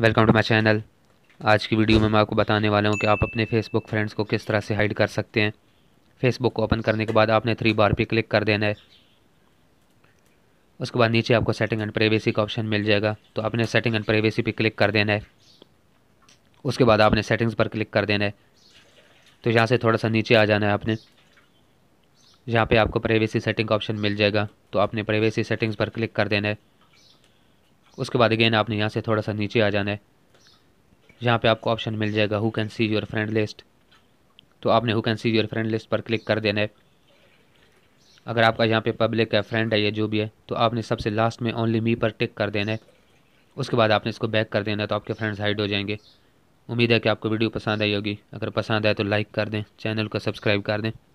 welcome to my channel आज की video में मैं आपको बताने वाला हूँ कि आप अपने फेसबुक फ्रेंड्स को किस तरह से हाइड कर सकते हैं फेसबुक को ओपन करने के बाद आपने थ्री बार पे क्लिक कर देना है उसके बाद नीचे आपको सेटिंग एंड प्राइवेसी का ऑप्शन मिल जाएगा तो आपने सेटिंग एंड प्राइवेसी पे क्लिक कर देना है उसके बाद आपने सेटिंग्स पर क्लिक कर देना है तो यहाँ से थोड़ा सा नीचे आ जाना है आपने यहाँ पर आपको प्राइवेसी सेटिंग का ऑप्शन मिल जाएगा तो आपने प्राइवेसी सेटिंग्स पर क्लिक कर देना है उसके बाद अगेन आपने यहाँ से थोड़ा सा नीचे आ जाना है यहाँ पे आपको ऑप्शन मिल जाएगा who can see your friend list तो आपने who can see your friend list पर क्लिक कर देना है अगर आपका यहाँ पे पब्लिक है फ्रेंड है या जो भी है तो आपने सबसे लास्ट में ओनली मी पर टिक कर देना है उसके बाद आपने इसको बैक कर देना है तो आपके फ्रेंड्स हाइड हो जाएंगे उम्मीद है कि आपको वीडियो पसंद आई होगी अगर पसंद आए तो लाइक कर दें चैनल को सब्सक्राइब कर दें